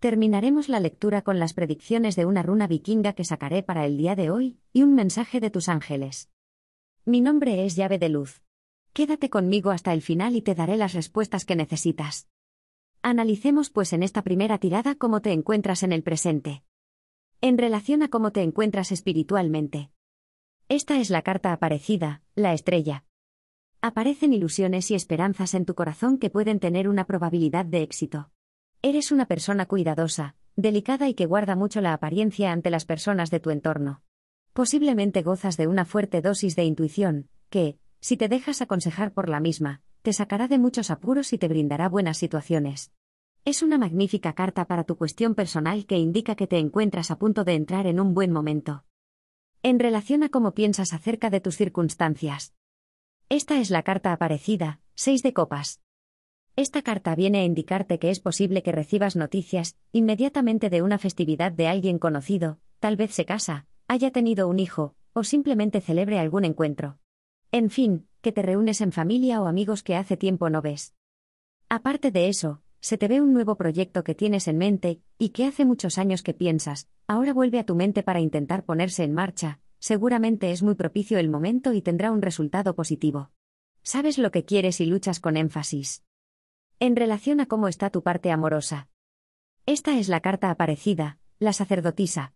Terminaremos la lectura con las predicciones de una runa vikinga que sacaré para el día de hoy, y un mensaje de tus ángeles. Mi nombre es llave de luz. Quédate conmigo hasta el final y te daré las respuestas que necesitas. Analicemos pues en esta primera tirada cómo te encuentras en el presente. En relación a cómo te encuentras espiritualmente. Esta es la carta aparecida, la estrella. Aparecen ilusiones y esperanzas en tu corazón que pueden tener una probabilidad de éxito. Eres una persona cuidadosa, delicada y que guarda mucho la apariencia ante las personas de tu entorno. Posiblemente gozas de una fuerte dosis de intuición, que, si te dejas aconsejar por la misma, te sacará de muchos apuros y te brindará buenas situaciones. Es una magnífica carta para tu cuestión personal que indica que te encuentras a punto de entrar en un buen momento. En relación a cómo piensas acerca de tus circunstancias. Esta es la carta aparecida, 6 de copas. Esta carta viene a indicarte que es posible que recibas noticias, inmediatamente de una festividad de alguien conocido, tal vez se casa, haya tenido un hijo, o simplemente celebre algún encuentro. En fin, que te reúnes en familia o amigos que hace tiempo no ves. Aparte de eso, se te ve un nuevo proyecto que tienes en mente, y que hace muchos años que piensas, ahora vuelve a tu mente para intentar ponerse en marcha, seguramente es muy propicio el momento y tendrá un resultado positivo. Sabes lo que quieres y luchas con énfasis en relación a cómo está tu parte amorosa. Esta es la carta aparecida, la sacerdotisa.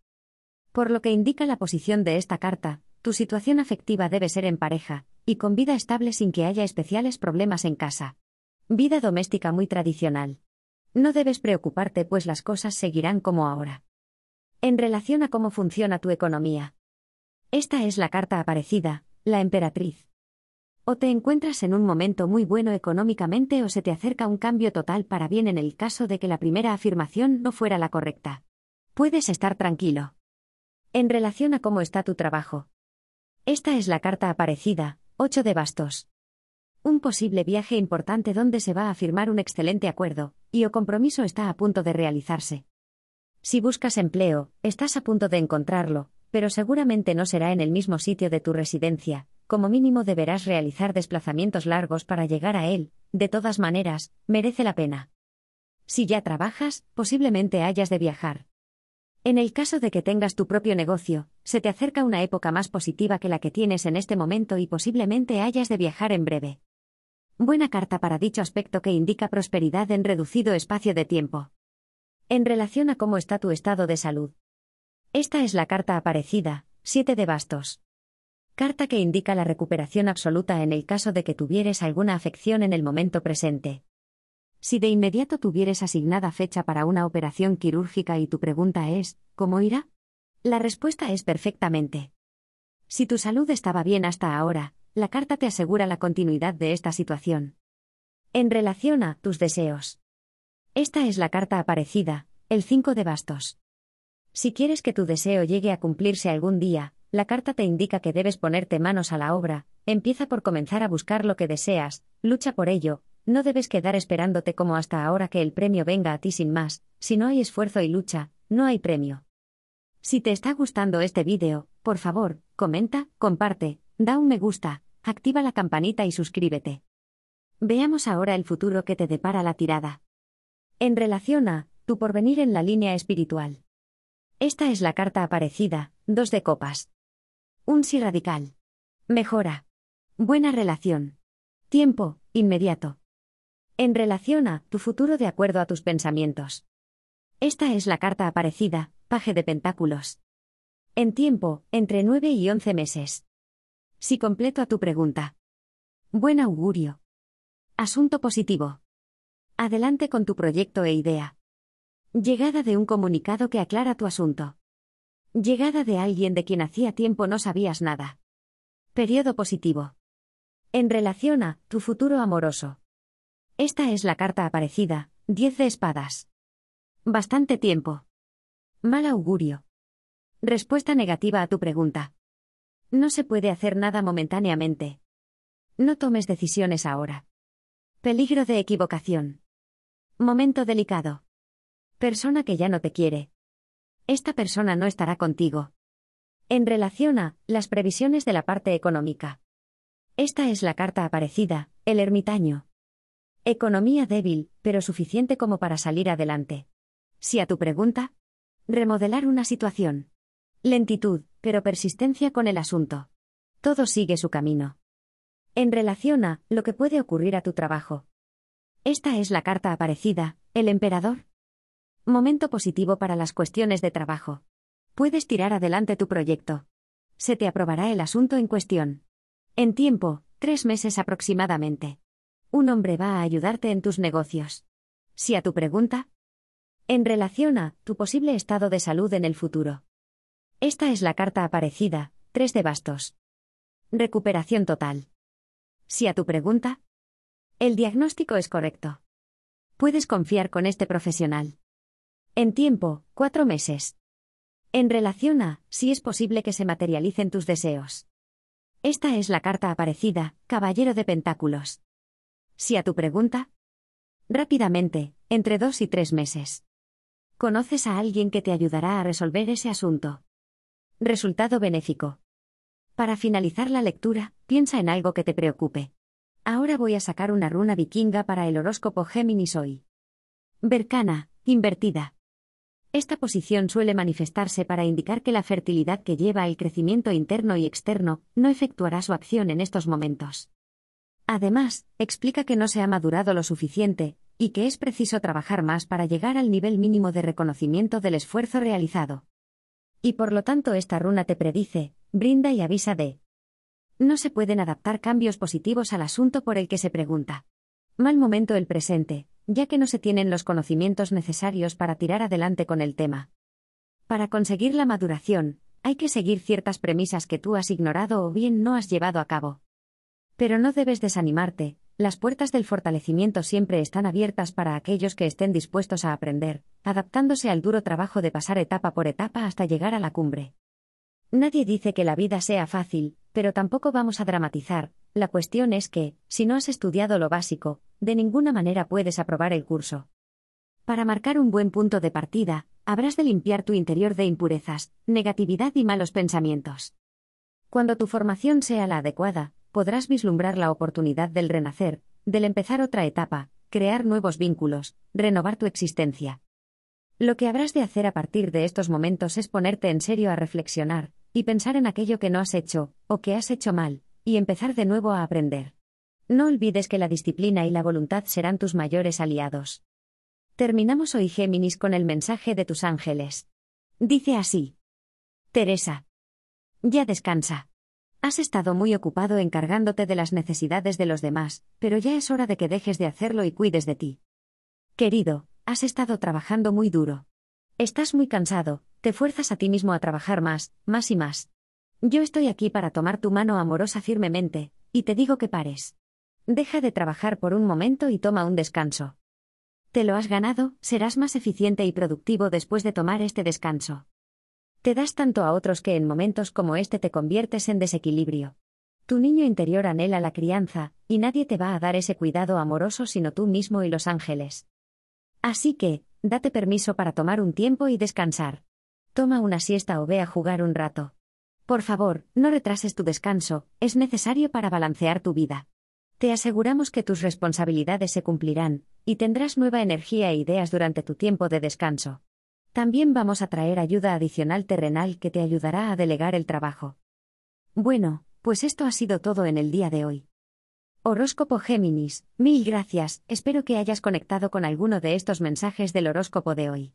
Por lo que indica la posición de esta carta, tu situación afectiva debe ser en pareja, y con vida estable sin que haya especiales problemas en casa. Vida doméstica muy tradicional. No debes preocuparte pues las cosas seguirán como ahora. En relación a cómo funciona tu economía. Esta es la carta aparecida, la emperatriz o te encuentras en un momento muy bueno económicamente o se te acerca un cambio total para bien en el caso de que la primera afirmación no fuera la correcta. Puedes estar tranquilo. En relación a cómo está tu trabajo. Esta es la carta aparecida, 8 de bastos. Un posible viaje importante donde se va a firmar un excelente acuerdo, y o compromiso está a punto de realizarse. Si buscas empleo, estás a punto de encontrarlo, pero seguramente no será en el mismo sitio de tu residencia, como mínimo deberás realizar desplazamientos largos para llegar a él, de todas maneras, merece la pena. Si ya trabajas, posiblemente hayas de viajar. En el caso de que tengas tu propio negocio, se te acerca una época más positiva que la que tienes en este momento y posiblemente hayas de viajar en breve. Buena carta para dicho aspecto que indica prosperidad en reducido espacio de tiempo. En relación a cómo está tu estado de salud. Esta es la carta aparecida, 7 de bastos carta que indica la recuperación absoluta en el caso de que tuvieres alguna afección en el momento presente. Si de inmediato tuvieres asignada fecha para una operación quirúrgica y tu pregunta es, ¿cómo irá? La respuesta es perfectamente. Si tu salud estaba bien hasta ahora, la carta te asegura la continuidad de esta situación. En relación a tus deseos. Esta es la carta aparecida, el 5 de bastos. Si quieres que tu deseo llegue a cumplirse algún día, la carta te indica que debes ponerte manos a la obra, empieza por comenzar a buscar lo que deseas, lucha por ello, no debes quedar esperándote como hasta ahora que el premio venga a ti sin más, si no hay esfuerzo y lucha, no hay premio. Si te está gustando este vídeo, por favor, comenta, comparte, da un me gusta, activa la campanita y suscríbete. Veamos ahora el futuro que te depara la tirada. En relación a, tu porvenir en la línea espiritual. Esta es la carta aparecida, dos de copas. Un sí radical. Mejora. Buena relación. Tiempo, inmediato. En relación a tu futuro de acuerdo a tus pensamientos. Esta es la carta aparecida, paje de pentáculos. En tiempo, entre nueve y once meses. Si completo a tu pregunta. Buen augurio. Asunto positivo. Adelante con tu proyecto e idea. Llegada de un comunicado que aclara tu asunto. Llegada de alguien de quien hacía tiempo no sabías nada. Periodo positivo. En relación a tu futuro amoroso. Esta es la carta aparecida, 10 de espadas. Bastante tiempo. Mal augurio. Respuesta negativa a tu pregunta. No se puede hacer nada momentáneamente. No tomes decisiones ahora. Peligro de equivocación. Momento delicado. Persona que ya no te quiere, esta persona no estará contigo. En relación a las previsiones de la parte económica. Esta es la carta aparecida, el ermitaño. Economía débil, pero suficiente como para salir adelante. Si a tu pregunta, remodelar una situación. Lentitud, pero persistencia con el asunto. Todo sigue su camino. En relación a lo que puede ocurrir a tu trabajo. Esta es la carta aparecida, el emperador. Momento positivo para las cuestiones de trabajo. Puedes tirar adelante tu proyecto. Se te aprobará el asunto en cuestión. En tiempo, tres meses aproximadamente. Un hombre va a ayudarte en tus negocios. Si a tu pregunta. En relación a tu posible estado de salud en el futuro. Esta es la carta aparecida, tres de bastos. Recuperación total. Si a tu pregunta. El diagnóstico es correcto. Puedes confiar con este profesional. En tiempo, cuatro meses. En relación a, si es posible que se materialicen tus deseos. Esta es la carta aparecida, Caballero de Pentáculos. Si a tu pregunta. Rápidamente, entre dos y tres meses. Conoces a alguien que te ayudará a resolver ese asunto. Resultado benéfico. Para finalizar la lectura, piensa en algo que te preocupe. Ahora voy a sacar una runa vikinga para el horóscopo Géminis hoy. Vercana, invertida. Esta posición suele manifestarse para indicar que la fertilidad que lleva el crecimiento interno y externo no efectuará su acción en estos momentos. Además, explica que no se ha madurado lo suficiente, y que es preciso trabajar más para llegar al nivel mínimo de reconocimiento del esfuerzo realizado. Y por lo tanto esta runa te predice, brinda y avisa de. No se pueden adaptar cambios positivos al asunto por el que se pregunta. Mal momento el presente, ya que no se tienen los conocimientos necesarios para tirar adelante con el tema. Para conseguir la maduración, hay que seguir ciertas premisas que tú has ignorado o bien no has llevado a cabo. Pero no debes desanimarte, las puertas del fortalecimiento siempre están abiertas para aquellos que estén dispuestos a aprender, adaptándose al duro trabajo de pasar etapa por etapa hasta llegar a la cumbre. Nadie dice que la vida sea fácil, pero tampoco vamos a dramatizar, la cuestión es que, si no has estudiado lo básico, de ninguna manera puedes aprobar el curso. Para marcar un buen punto de partida, habrás de limpiar tu interior de impurezas, negatividad y malos pensamientos. Cuando tu formación sea la adecuada, podrás vislumbrar la oportunidad del renacer, del empezar otra etapa, crear nuevos vínculos, renovar tu existencia. Lo que habrás de hacer a partir de estos momentos es ponerte en serio a reflexionar, y pensar en aquello que no has hecho, o que has hecho mal, y empezar de nuevo a aprender. No olvides que la disciplina y la voluntad serán tus mayores aliados. Terminamos hoy Géminis con el mensaje de tus ángeles. Dice así. Teresa. Ya descansa. Has estado muy ocupado encargándote de las necesidades de los demás, pero ya es hora de que dejes de hacerlo y cuides de ti. Querido, has estado trabajando muy duro. Estás muy cansado, te fuerzas a ti mismo a trabajar más, más y más. Yo estoy aquí para tomar tu mano amorosa firmemente, y te digo que pares. Deja de trabajar por un momento y toma un descanso. Te lo has ganado, serás más eficiente y productivo después de tomar este descanso. Te das tanto a otros que en momentos como este te conviertes en desequilibrio. Tu niño interior anhela la crianza, y nadie te va a dar ese cuidado amoroso sino tú mismo y los ángeles. Así que, date permiso para tomar un tiempo y descansar. Toma una siesta o ve a jugar un rato. Por favor, no retrases tu descanso, es necesario para balancear tu vida. Te aseguramos que tus responsabilidades se cumplirán, y tendrás nueva energía e ideas durante tu tiempo de descanso. También vamos a traer ayuda adicional terrenal que te ayudará a delegar el trabajo. Bueno, pues esto ha sido todo en el día de hoy. Horóscopo Géminis, mil gracias, espero que hayas conectado con alguno de estos mensajes del horóscopo de hoy.